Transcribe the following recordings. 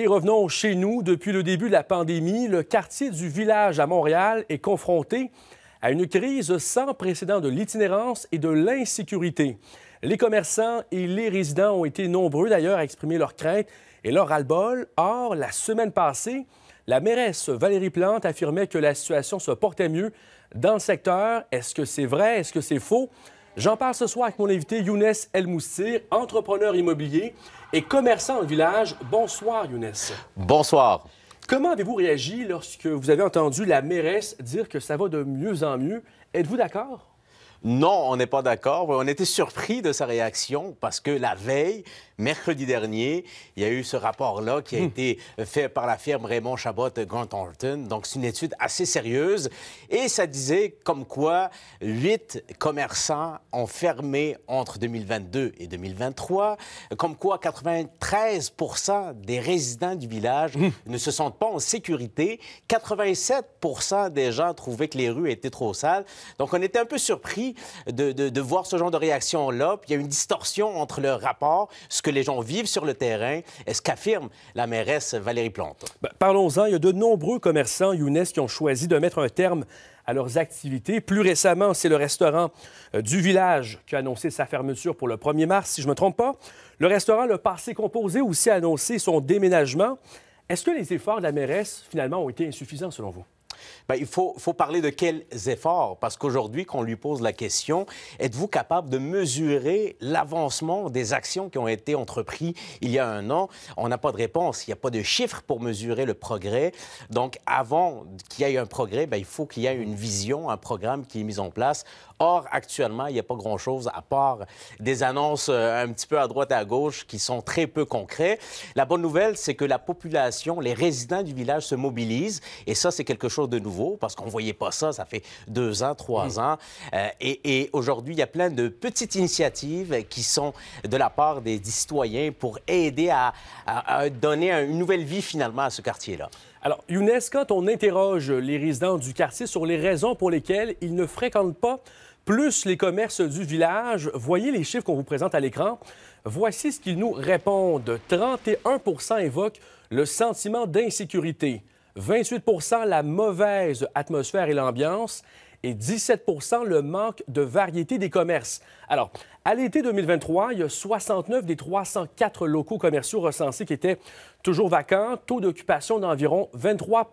Et revenons chez nous. Depuis le début de la pandémie, le quartier du village à Montréal est confronté à une crise sans précédent de l'itinérance et de l'insécurité. Les commerçants et les résidents ont été nombreux d'ailleurs à exprimer leurs craintes et leur ras Or, la semaine passée, la mairesse Valérie Plante affirmait que la situation se portait mieux dans le secteur. Est-ce que c'est vrai? Est-ce que c'est faux? J'en parle ce soir avec mon invité Younes El Moussir, entrepreneur immobilier et commerçant au village. Bonsoir Younes. Bonsoir. Comment avez-vous réagi lorsque vous avez entendu la mairesse dire que ça va de mieux en mieux? Êtes-vous d'accord? Non, on n'est pas d'accord. On était surpris de sa réaction parce que la veille, mercredi dernier, il y a eu ce rapport-là qui a hmm. été fait par la firme Raymond Chabot Grant Thornton. Donc, c'est une étude assez sérieuse. Et ça disait comme quoi huit commerçants ont fermé entre 2022 et 2023, comme quoi 93 des résidents du village hmm. ne se sentent pas en sécurité. 87 des gens trouvaient que les rues étaient trop sales. Donc, on était un peu surpris de, voir ce genre de réaction-là. Puis il y a une distorsion entre le rapport, ce que les gens vivent sur le terrain et ce qu'affirme la mairesse Valérie Plante. Ben, parlons-en. Il y a de nombreux commerçants, Younes, qui ont choisi de mettre un terme à leurs activités. Plus récemment, c'est le restaurant euh, du village qui a annoncé sa fermeture pour le 1er mars, si je ne me trompe pas. Le restaurant Le Passé Composé aussi a annoncé son déménagement. Est-ce que les efforts de la mairesse, finalement, ont été insuffisants selon vous? Ben, il faut, parler de quels efforts, parce qu'aujourd'hui, qu'on lui pose la question, êtes-vous capable de mesurer l'avancement des actions qui ont été entreprises il y a un an? On n'a pas de réponse, il n'y a pas de chiffres pour mesurer le progrès. Donc, avant qu'il y ait un progrès, ben, il faut qu'il y ait une vision, un programme qui est mis en place. Or, actuellement, il n'y a pas grand-chose à part des annonces euh, un petit peu à droite et à gauche qui sont très peu concrets. La bonne nouvelle, c'est que la population, les résidents du village se mobilisent, et ça, c'est quelque chose de nouveau, parce qu'on ne voyait pas ça, ça fait deux ans, trois mm. ans. Euh, et, aujourd'hui, il y a plein de petites initiatives qui sont de la part des, citoyens pour aider à, à donner une nouvelle vie finalement à ce quartier-là. Alors, Younes, quand on interroge les résidents du quartier sur les raisons pour lesquelles ils ne fréquentent pas plus les commerces du village, voyez les chiffres qu'on vous présente à l'écran. Voici ce qu'ils nous répondent. 31 évoquent le sentiment d'insécurité. 28 la mauvaise atmosphère et l'ambiance et 17 le manque de variété des commerces. Alors, à l'été 2023, il y a 69 des 304 locaux commerciaux recensés qui étaient toujours vacants, taux d'occupation d'environ 23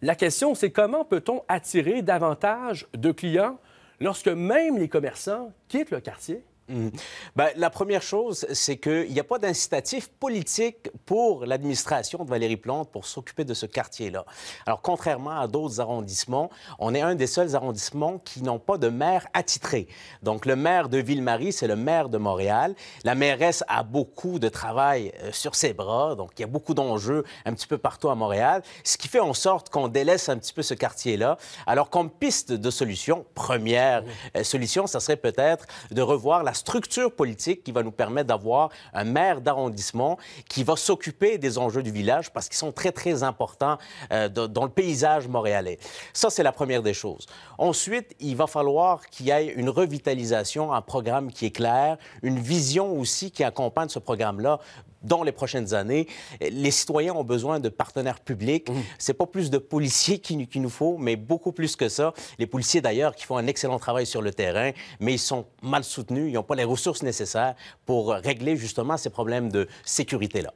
La question, c'est comment peut-on attirer davantage de clients lorsque même les commerçants quittent le quartier? Mhm. Ben, la première chose, c'est qu'il n'y a pas d'incitatif politique pour l'administration de Valérie Plante pour s'occuper de ce quartier-là. Alors, contrairement à d'autres arrondissements, on est un des seuls arrondissements qui n'ont pas de maire attitré. Donc, le maire de Ville-Marie, c'est le maire de Montréal. La mairesse a beaucoup de travail euh, sur ses bras, donc il y a beaucoup d'enjeux un petit peu partout à Montréal, ce qui fait en sorte qu'on délaisse un petit peu ce quartier-là. Alors, comme piste de solution, première euh, solution, ça serait peut-être de revoir la structure politique qui va nous permettre d'avoir un maire d'arrondissement qui va s'occuper des enjeux du village parce qu'ils sont très, très importants euh, dans le paysage montréalais. Ça, c'est la première des choses. Ensuite, il va falloir qu'il y ait une revitalisation, un programme qui est clair, une vision aussi qui accompagne ce programme-là dans les prochaines années. Les citoyens ont besoin de partenaires publics. Mm. Ce n'est pas plus de policiers qu'il nous faut, mais beaucoup plus que ça. Les policiers, d'ailleurs, qui font un excellent travail sur le terrain, mais ils sont mal soutenus, ils n'ont pas les ressources nécessaires pour régler justement ces problèmes de sécurité-là.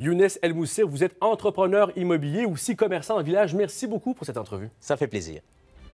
Younes El Moussir, vous êtes entrepreneur immobilier, ou aussi commerçant en village. Merci beaucoup pour cette entrevue. Ça fait plaisir.